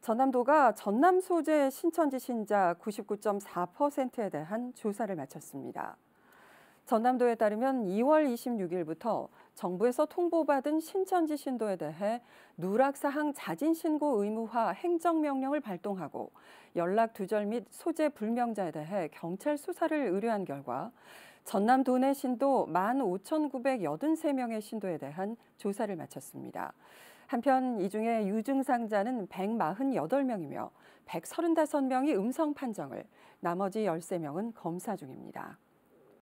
전남도가 전남 소재 신천지 신자 99.4%에 대한 조사를 마쳤습니다. 전남도에 따르면 2월 26일부터 정부에서 통보받은 신천지 신도에 대해 누락사항 자진신고 의무화 행정명령을 발동하고 연락 두절 및 소재 불명자에 대해 경찰 수사를 의뢰한 결과 전남 도내 신도 15,983명의 신도에 대한 조사를 마쳤습니다. 한편 이 중에 유증상자는 148명이며 135명이 음성 판정을, 나머지 13명은 검사 중입니다.